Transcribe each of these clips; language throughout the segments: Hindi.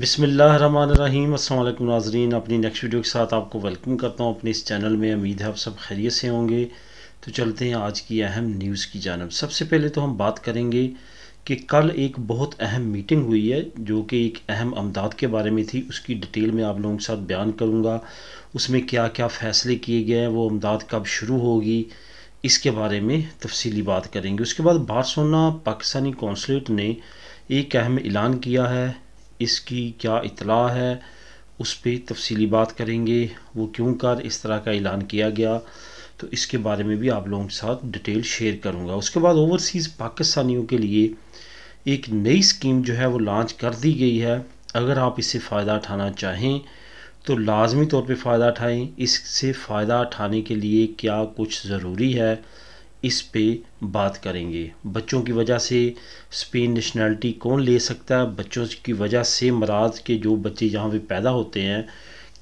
बिसमीम अल्लाम नाजरीन अपनी नेक्स्ट वीडियो के साथ आपको वेलकम करता हूँ अपने इस चैनल में उम्मीद है आप सब खैरियत से होंगे तो चलते हैं आज की अहम न्यूज़ की जानब सबसे पहले तो हम बात करेंगे कि कल एक बहुत अहम मीटिंग हुई है जो कि एक अहम अमदाद के बारे में थी उसकी डिटेल में आप लोगों के साथ बयान करूँगा उसमें क्या क्या फ़ैसले किए गए हैं वो अमदाद कब शुरू होगी इसके बारे में तफसली बात करेंगे उसके बाद बारसोना पाकिस्तानी कौंसलेट ने एक अहम ऐलान किया है इसकी क्या इतला है उस पर तफसली बात करेंगे वो क्यों कर इस तरह का ऐलान किया गया तो इसके बारे में भी आप लोगों के साथ डिटेल शेयर करूँगा उसके बाद ओवरसीज़ पाकिस्तानियों के लिए एक नई स्कीम जो है वो लॉन्च कर दी गई है अगर आप इससे फ़ायदा उठाना चाहें तो लाजमी तौर पे फ़ायदा उठाएं इससे फ़ायदा उठाने के लिए क्या कुछ ज़रूरी है इस पे बात करेंगे बच्चों की वजह से स्पेन नेशनलिटी कौन ले सकता है बच्चों की वजह से मराज के जो बच्चे जहाँ पे पैदा होते हैं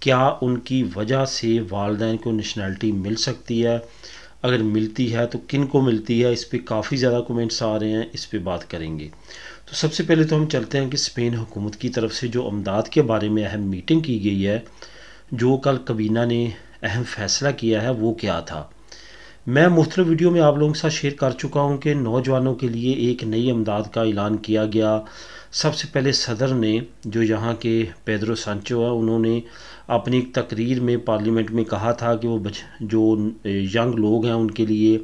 क्या उनकी वजह से वालदेन को नेशनलिटी मिल सकती है अगर मिलती है तो किन को मिलती है इस पर काफ़ी ज़्यादा कमेंट्स आ रहे हैं इस पर बात करेंगे तो सबसे पहले तो हम चलते हैं कि स्पेन हुकूमत की तरफ से जो अमदाद के बारे में अहम मीटिंग की गई है जो कल कबीना ने अहम फैसला किया है वो क्या था मैं मुख्तर वीडियो में आप लोगों के साथ शेयर कर चुका हूँ कि नौजवानों के लिए एक नई अमदाद का ऐलान किया गया सबसे पहले सदर ने जो यहाँ के पेद्रो सांचो है उन्होंने अपनी एक तकरीर में पार्लियामेंट में कहा था कि वो जो यंग लोग हैं उनके लिए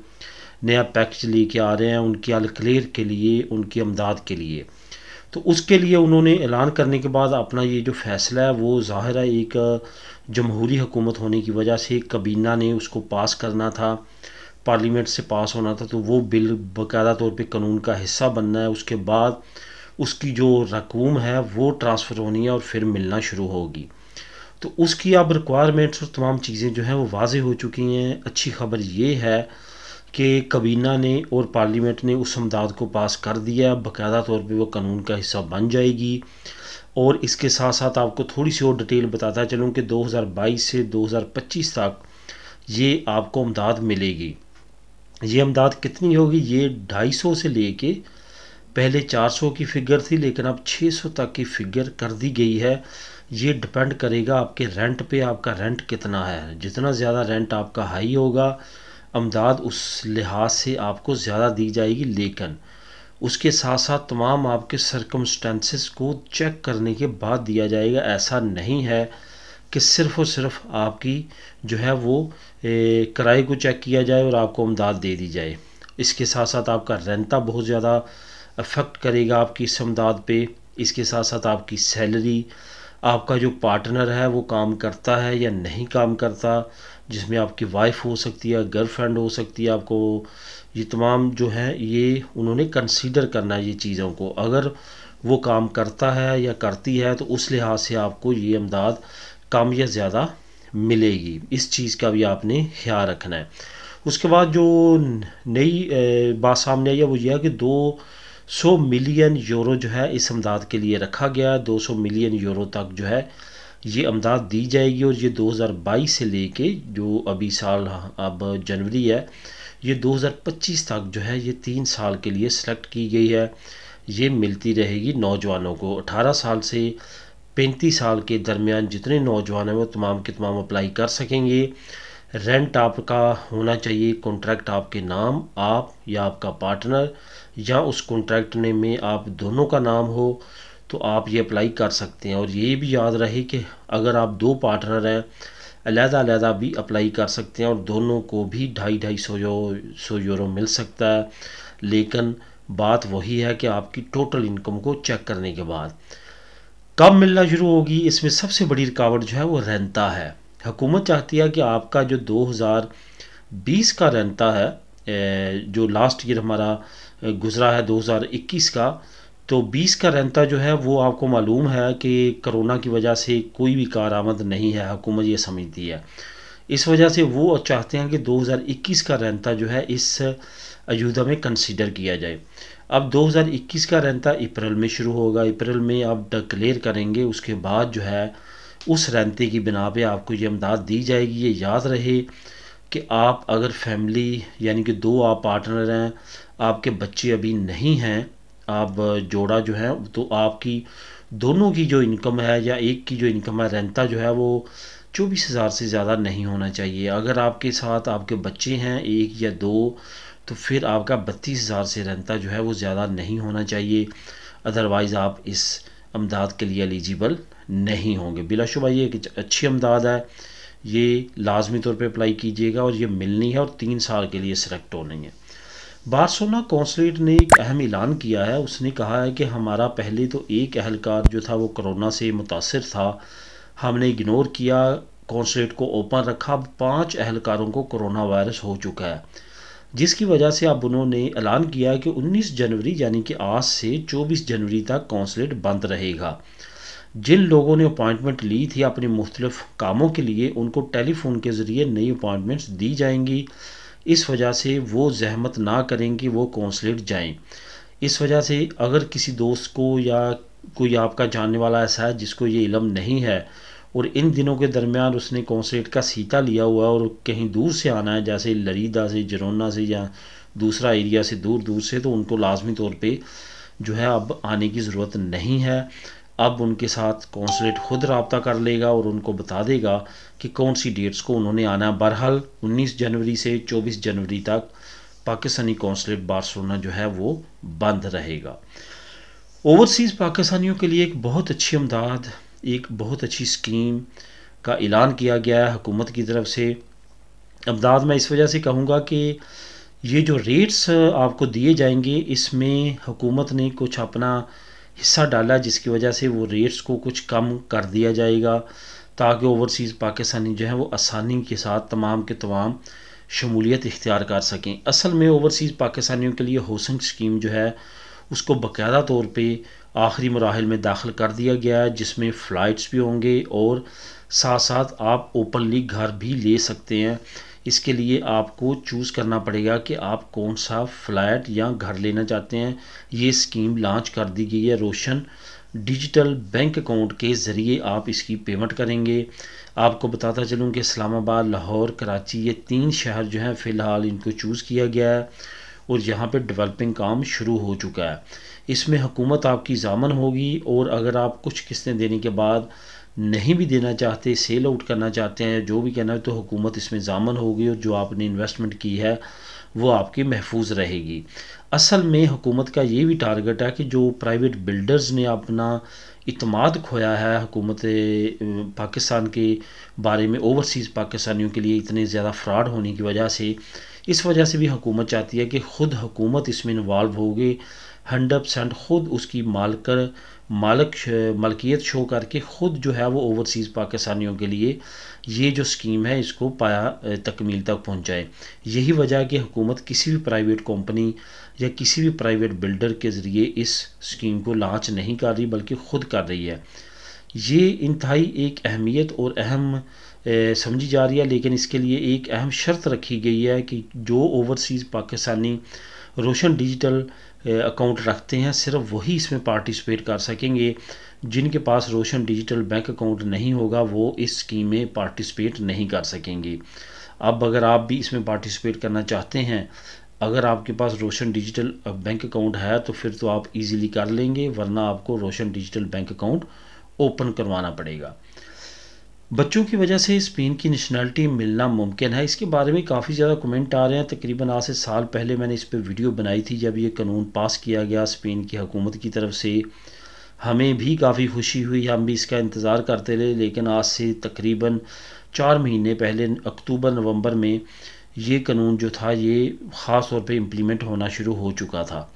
नया पैकेज लेके आ रहे हैं उनकी अलक्लेर के लिए उनकी अमदाद के लिए तो उसके लिए उन्होंने ऐलान करने के बाद अपना ये जो फैसला है वो ज़ाहिर है एक जमहूरी हुकूमत होने की वजह से कबीना ने उसको पास करना था पार्लियामेंट से पास होना था तो वो बिल बाकायदा तौर पे कानून का हिस्सा बनना है उसके बाद उसकी जो रकूम है वो ट्रांसफ़र होनी है और फिर मिलना शुरू होगी तो उसकी अब रिक्वायरमेंट्स और तमाम चीज़ें जो हैं वो वाज हो चुकी हैं अच्छी खबर ये है कि कबीना ने और पार्लियामेंट ने उस अमदाद को पास कर दिया बाकायदा तौर पर वह कानून का हिस्सा बन जाएगी और इसके साथ साथ आपको थोड़ी सी और डिटेल बताता चलूँ कि 2022 से 2025 तक ये आपको अमदाद मिलेगी ये अमदाद कितनी होगी ये 250 से लेके पहले 400 की फ़िगर थी लेकिन अब 600 तक की फ़िगर कर दी गई है ये डिपेंड करेगा आपके रेंट पे आपका रेंट कितना है जितना ज़्यादा रेंट आपका हाई होगा अमदाद उस लिहाज से आपको ज़्यादा दी जाएगी लेकिन उसके साथ साथ तमाम आपके सरकमस्टेंसेस को चेक करने के बाद दिया जाएगा ऐसा नहीं है कि सिर्फ़ और सिर्फ आपकी जो है वो किराए को चेक किया जाए और आपको अमदाद दे दी जाए इसके साथ साथ आपका रेंता बहुत ज़्यादा अफेक्ट करेगा आपकी इस अमदाद पर इसके साथ साथ आपकी सैलरी आपका जो पार्टनर है वो काम करता है या नहीं काम करता जिसमें आपकी वाइफ हो सकती है गर्लफ्रेंड हो सकती है आपको ये तमाम जो है ये उन्होंने कंसीडर करना है ये चीज़ों को अगर वो काम करता है या करती है तो उस लिहाज से आपको ये अमदाद कम या ज़्यादा मिलेगी इस चीज़ का भी आपने ख्याल रखना है उसके बाद जो नई बात सामने आई है वो यह है कि दो सौ मिलियन यूरो जो है इस अमदाद के लिए रखा गया है दो सौ मिलियन यूरो तक जो है ये अमदाद दी जाएगी और ये 2022 से लेके जो अभी साल अब जनवरी है ये 2025 तक जो है ये तीन साल के लिए सेलेक्ट की गई है ये मिलती रहेगी नौजवानों को 18 साल से 35 साल के दरमियान जितने नौजवान हैं वो तमाम के तमाम अप्लाई कर सकेंगे रेंट आपका होना चाहिए कॉन्ट्रैक्ट आपके नाम आप या आपका पार्टनर या उस कॉन्ट्रैक्ट में आप दोनों का नाम हो तो आप ये अप्लाई कर सकते हैं और ये भी याद रहे कि अगर आप दो पार्टनर हैं अलहदा अलहदा भी अप्लाई कर सकते हैं और दोनों को भी ढाई ढाई सौ यो सौ यूरो मिल सकता है लेकिन बात वही है कि आपकी टोटल इनकम को चेक करने के बाद कब मिलना शुरू होगी इसमें सबसे बड़ी रुकावट जो है वो रहता है हुकूमत चाहती है कि आपका जो 2020 का रहता है जो लास्ट ईयर हमारा गुजरा है 2021 का तो 20 का रहता जो है वो आपको मालूम है कि करोना की वजह से कोई भी आमद नहीं है हुकूमत ये समझती है इस वजह से वो चाहते हैं कि 2021 का रहता जो है इस अयोध्या में कंसिडर किया जाए अब 2021 का रहता अप्रैल में शुरू होगा अप्रैल में आप डिक्लेयर करेंगे उसके बाद जो है उस रहते की बिना पर आपको ये इमदाद दी जाएगी ये याद रहे कि आप अगर फैमिली यानी कि दो आप पार्टनर हैं आपके बच्चे अभी नहीं हैं आप जोड़ा जो है तो आपकी दोनों की जो इनकम है या एक की जो इनकम है रेंता जो है वो चौबीस हज़ार से ज़्यादा नहीं होना चाहिए अगर आपके साथ आपके बच्चे हैं एक या दो तो फिर आपका बत्तीस हज़ार से रेंता जो है वो ज़्यादा नहीं होना चाहिए अदरवाइज़ आप इस अमदाद के लिए एलिजिबल नहीं होंगे बिलाशुबा ये एक अच्छी अमदाद है ये लाजमी तौर पर अप्लाई कीजिएगा और ये मिलनी है और तीन साल के लिए सेलेक्ट होनी है बारसोना कौंसलेट ने एक अहम ऐलान किया है उसने कहा है कि हमारा पहले तो एक अहलकार जो था वो कोरोना से मुतासर था हमने इग्नोर किया कौंसलेट को ओपन रखा अब पाँच अहलकारों को कोरोना वायरस हो चुका है जिसकी वजह से अब उन्होंने ऐलान किया कि 19 जनवरी यानी कि आज से 24 जनवरी तक कौंसलेट बंद रहेगा जिन लोगों ने अपॉइंटमेंट ली थी अपने मुख्तलिफ कामों के लिए उनको टेलीफोन के ज़रिए नई अपॉइंटमेंट्स दी जाएंगी इस वजह से वो जहमत ना करें कि वो कौंसलेट जाएं इस वजह से अगर किसी दोस्त को या कोई आपका जानने वाला ऐसा है जिसको ये इलम नहीं है और इन दिनों के दरमियान उसने कौंसलेट का सीता लिया हुआ और कहीं दूर से आना है जैसे लरीदा से जरोना से या दूसरा एरिया से दूर दूर से तो उनको लाजमी तौर पर जो है अब आने की ज़रूरत नहीं है अब उनके साथ कौंसलेट खुद रबता कर लेगा और उनको बता देगा कि कौन सी डेट्स को उन्होंने आना बहरहाल 19 जनवरी से 24 जनवरी तक पाकिस्तानी कौंसलेट बारसोना जो है वो बंद रहेगा ओवरसीज़ पाकिस्तानियों के लिए एक बहुत अच्छी अमदाद एक बहुत अच्छी स्कीम का ऐलान किया गया है हुकूमत की तरफ से अमदाद मैं इस वजह से कहूँगा कि ये जो रेट्स आपको दिए जाएंगे इसमें हुकूमत ने कुछ अपना हिस्सा डाला जिसकी वजह से वो रेट्स को कुछ कम कर दिया जाएगा ताकि ओवरसीज़ पाकिस्तानी जो हैं वो आसानी के साथ तमाम के तमाम शमूलियत इख्तियार कर सकें असल में ओवरसीज़ पाकिस्तानियों के लिए हाउसिंग स्कीम जो है उसको बाकायदा तौर पर आखिरी मराहल में दाखिल कर दिया गया है जिसमें फ़्लाइट्स भी होंगे और साथ साथ आप ओपनली घर भी ले सकते हैं इसके लिए आपको चूज़ करना पड़ेगा कि आप कौन सा फ्लैट या घर लेना चाहते हैं ये स्कीम लॉन्च कर दी गई है रोशन डिजिटल बैंक अकाउंट के ज़रिए आप इसकी पेमेंट करेंगे आपको बताता चलूँ कि इस्लामाबाद लाहौर कराची ये तीन शहर जो हैं फ़िलहाल इनको चूज़ किया गया है और यहाँ पे डेवलपिंग काम शुरू हो चुका है इसमें हुकूमत आपकी जामन होगी और अगर आप कुछ किस्तें देने के बाद नहीं भी देना चाहते सेल आउट करना चाहते हैं जो भी कहना है तो हुकूमत इसमें जामन होगी और जो आपने इन्वेस्टमेंट की है वो आपकी महफूज रहेगी असल में हुकूमत का ये भी टारगेट है कि जो प्राइवेट बिल्डर्स ने अपना इतमाद खोया है हुकूमत पाकिस्तान के बारे में ओवरसीज़ पाकिस्तानियों के लिए इतने ज़्यादा फ्रॉड होने की वजह से इस वजह से भी हुकूमत चाहती है कि ख़ुद हुकूमत इसमें इन्वॉल्व होगी हंड्रेड परसेंट ख़ुद उसकी मालकर मालक मलकियत शो करके ख़ुद जो है वो ओवरसीज़ पाकिस्तानियों के लिए ये जो स्कीम है इसको पाया तकमील तक पहुँचाए यही वजह कि हुकूमत किसी भी प्राइवेट कंपनी या किसी भी प्राइवेट बिल्डर के ज़रिए इस स्कीम को लॉन्च नहीं कर रही बल्कि ख़ुद कर रही है ये इंतहाई एक अहमियत और अहम समझी जा रही है लेकिन इसके लिए एक अहम शर्त रखी गई है कि जो overseas Pakistani Roshan digital account रखते हैं सिर्फ वही इसमें पार्टिसिपेट कर सकेंगे जिनके पास रोशन डिजिटल बैंक अकाउंट नहीं होगा वो इस स्कीम में पार्टिसिपेट नहीं कर सकेंगे अब अगर आप भी इसमें पार्टिसिपेट करना चाहते हैं अगर आपके पास रोशन डिजिटल बैंक अकाउंट है तो फिर तो आप इजीली कर लेंगे वरना आपको Roshan digital bank account open करवाना पड़ेगा बच्चों की वजह से स्पेन की नेशनलिटी मिलना मुमकिन है इसके बारे में काफ़ी ज़्यादा कमेंट आ रहे हैं तकरीबन आज से साल पहले मैंने इस पर वीडियो बनाई थी जब ये कानून पास किया गया स्पेन की हुकूमत की तरफ से हमें भी काफ़ी खुशी हुई हम भी इसका इंतज़ार करते रहे लेकिन आज से तकरीबन चार महीने पहले अक्टूबर नवंबर में ये कानून जो था ये ख़ास तौर पर इम्प्लीमेंट होना शुरू हो चुका था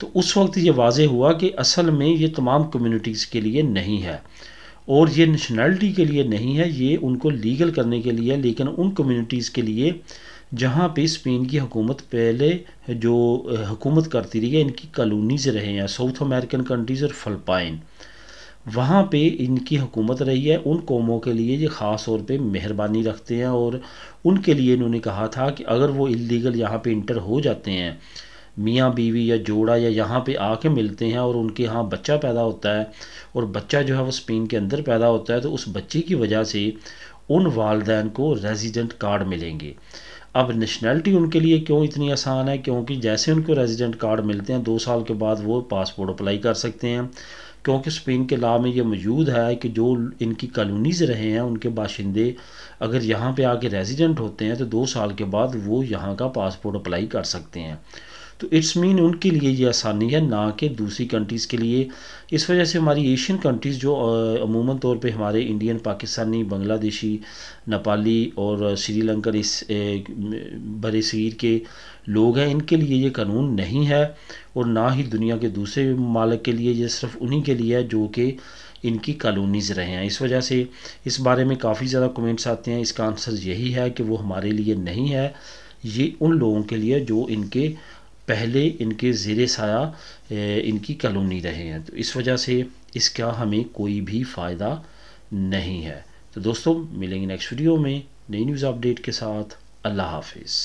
तो उस वक्त ये वाज हुआ कि असल में ये तमाम कम्यूनिटीज़ के लिए नहीं है और ये नेशनैलिटी के लिए नहीं है ये उनको लीगल करने के लिए लेकिन उन कम्युनिटीज़ के लिए जहाँ पे स्पेन की हुकूमत पहले जो हुकूमत करती रही है इनकी कॉलोनीज़ रहे हैं साउथ अमेरिकन कंट्रीज़ और फलपाइन वहाँ पे इनकी हुकूमत रही है उन कौमों के लिए ये ख़ास तौर पे मेहरबानी रखते हैं और उनके लिए इन्होंने कहा था कि अगर वो इलीगल यहाँ पे इंटर हो जाते हैं मियाँ बीवी या जोड़ा या यहाँ पे आके मिलते हैं और उनके यहाँ बच्चा पैदा होता है और बच्चा जो है वो स्पेन के अंदर पैदा होता है तो उस बच्चे की वजह से उन वालदेन को रेजिडेंट कार्ड मिलेंगे अब नेशनैलिटी उनके लिए क्यों इतनी आसान है क्योंकि जैसे उनको रेजिडेंट कार्ड मिलते हैं दो साल के बाद वो पासपोर्ट अप्लाई कर सकते हैं क्योंकि स्पेन के ला में ये मौजूद है कि जो इनकी कॉलोनीज़ रहे हैं उनके बाशिंदे अगर यहाँ पे आके रेजिडेंट होते हैं तो दो साल के बाद वो यहाँ का पासपोर्ट अप्लाई कर सकते हैं तो इट्स मीन उनके लिए ये आसानी है ना कि दूसरी कंट्रीज़ के लिए इस वजह से हमारी एशियन कंट्रीज़ जो अमूमन तौर पे हमारे इंडियन पाकिस्तानी बांग्लादेशी नेपाली और श्रीलंकन इस बर सगीर के लोग हैं इनके लिए ये कानून नहीं है और ना ही दुनिया के दूसरे मालिक के लिए ये सिर्फ उन्हीं के लिए है जो कि इनकी कॉलोनीज़ रहे हैं इस वजह से इस बारे में काफ़ी ज़्यादा कमेंट्स आते हैं इसका आंसर यही है कि वो हमारे लिए नहीं है ये उन लोगों के लिए जो इनके पहले इनके ज़ेर साया इनकी कॉलोनी रहे हैं तो इस वजह से इसका हमें कोई भी फ़ायदा नहीं है तो दोस्तों मिलेंगे नेक्स्ट वीडियो में नई न्यूज़ अपडेट के साथ अल्लाह हाफिज़